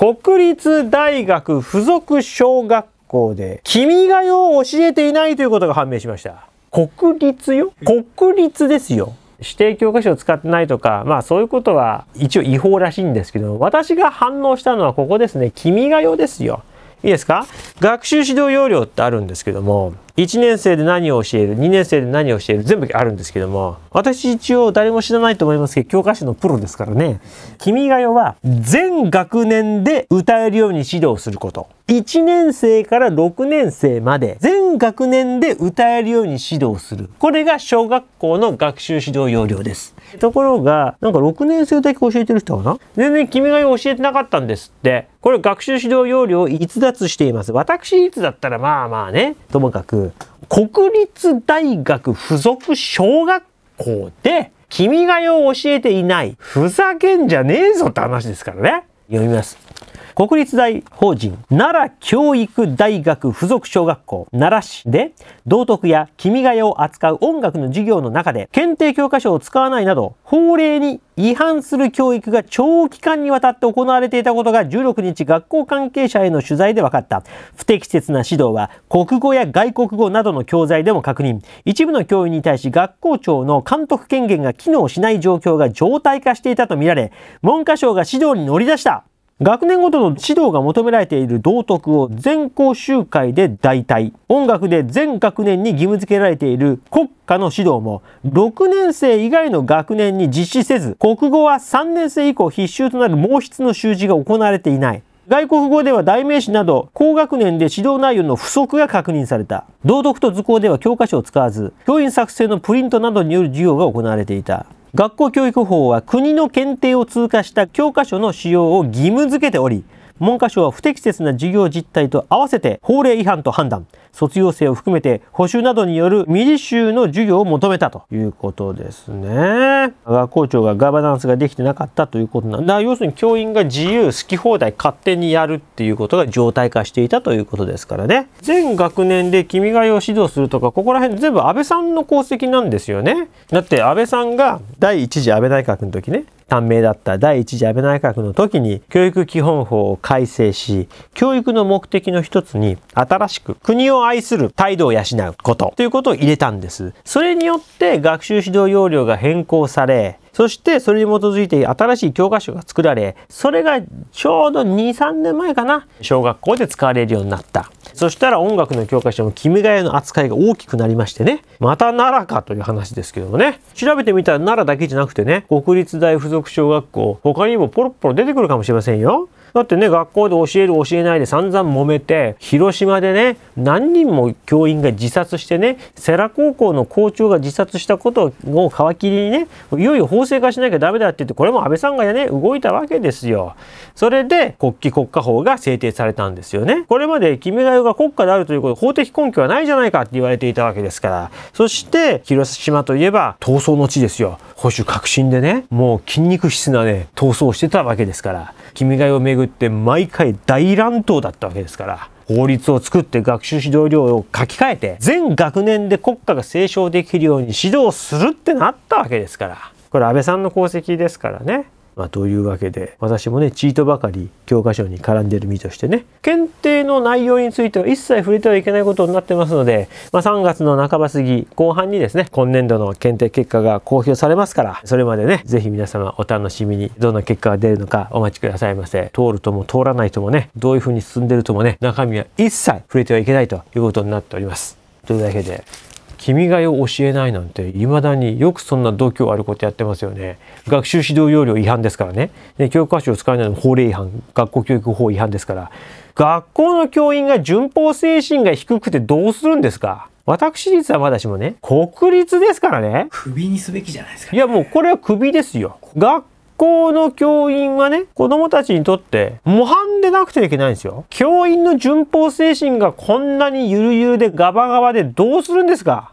国立大学附属小学校で、君が代を教えていないということが判明しました。国立よ国立ですよ。指定教科書を使ってないとか、まあそういうことは一応違法らしいんですけど、私が反応したのはここですね。君が代ですよ。いいですか学習指導要領ってあるんですけども、1年生で何を教える2年生で何を教える全部あるんですけども私一応誰も知らないと思いますけど教科書のプロですからね「君が代」は全学年で歌えるように指導すること1年生から6年生まで全学年で歌えるように指導するこれが小学校の学習指導要領ですところがなんか6年生だけ教えてる人かな全然「君が代」教えてなかったんですってこれ学習指導要領を逸脱しています私いつだったらまあまあねともかく国立大学附属小学校で君が代を教えていない。ふざけんじゃねえぞって話ですからね。読みます。国立大法人奈良教育大学附属小学校奈良市で道徳や君が代を扱う音楽の授業の中で検定教科書を使わないなど法令に違反する教育が長期間にわたって行われていたことが16日学校関係者への取材で分かった不適切な指導は国語や外国語などの教材でも確認一部の教員に対し学校長の監督権限が機能しない状況が常態化していたとみられ文科省が指導に乗り出した学年ごとの指導が求められている道徳を全校集会で代替。音楽で全学年に義務付けられている国家の指導も6年生以外の学年に実施せず、国語は3年生以降必修となる毛筆の習字が行われていない。外国語では代名詞など高学年で指導内容の不足が確認された道徳と図工では教科書を使わず教員作成のプリントなどによる授業が行われていた学校教育法は国の検定を通過した教科書の使用を義務付けており文科省は不適切な事業実態と合わせて法令違反と判断卒業生を含めて補修などによる未履修の授業を求めたということですね学校長がガバナンスができてなかったということなんだ要するに教員が自由好き放題勝手にやるっていうことが常態化していたということですからね全学年で君が代を指導するとかここら辺全部安倍さんの功績なんですよねだって安倍さんが第1次安倍内閣の時ね短命だった第一次安倍内閣の時に教育基本法を改正し教育の目的の一つに新しく国を愛する態度を養うことということを入れたんですそれによって学習指導要領が変更されそしてそれに基づいて新しい教科書が作られそれがちょうど23年前かな小学校で使われるようになったそしたら音楽の教科書も「君が代」の扱いが大きくなりましてねまた奈良かという話ですけどもね調べてみたら奈良だけじゃなくてね国立大附属小学校他にもポロポロ出てくるかもしれませんよだってね、学校で教える教えないで散々揉めて、広島でね、何人も教員が自殺してね、世羅高校の校長が自殺したことを皮切りにね、いよいよ法制化しなきゃダメだって言って、これも安倍さんがね、動いたわけですよ。それで、国旗国家法が制定されたんですよね。これまで君が代が国家であるということ、法的根拠はないじゃないかって言われていたわけですから。そして、広島といえば、闘争の地ですよ。保守革新でね、もう筋肉質なね、闘争してたわけですから。君が代をめぐって毎回大乱闘だったわけですから。法律を作って学習指導料を書き換えて、全学年で国家が斉唱できるように指導するってなったわけですから。これ安倍さんの功績ですからね。まあ、というわけで私もねチートばかり教科書に絡んでる身としてね検定の内容については一切触れてはいけないことになってますので、まあ、3月の半ば過ぎ後半にですね今年度の検定結果が公表されますからそれまでね是非皆様お楽しみにどんな結果が出るのかお待ちくださいませ通るとも通らないともねどういうふうに進んでるともね中身は一切触れてはいけないということになっております。というわけで君が代を教えないなんて、いまだによくそんな度胸あることやってますよね。学習指導要領違反ですからね。で教科書を使えないの法令違反、学校教育法違反ですから。学校の教員が順法精神が低くてどうするんですか私立はまだしもね、国立ですからね。首にすべきじゃないですか、ね、いやもうこれは首ですよ。学校の教員はね、子供たちにとって模範でなくてはいけないんですよ。教員の順法精神がこんなにゆるゆるでガバガバでどうするんですか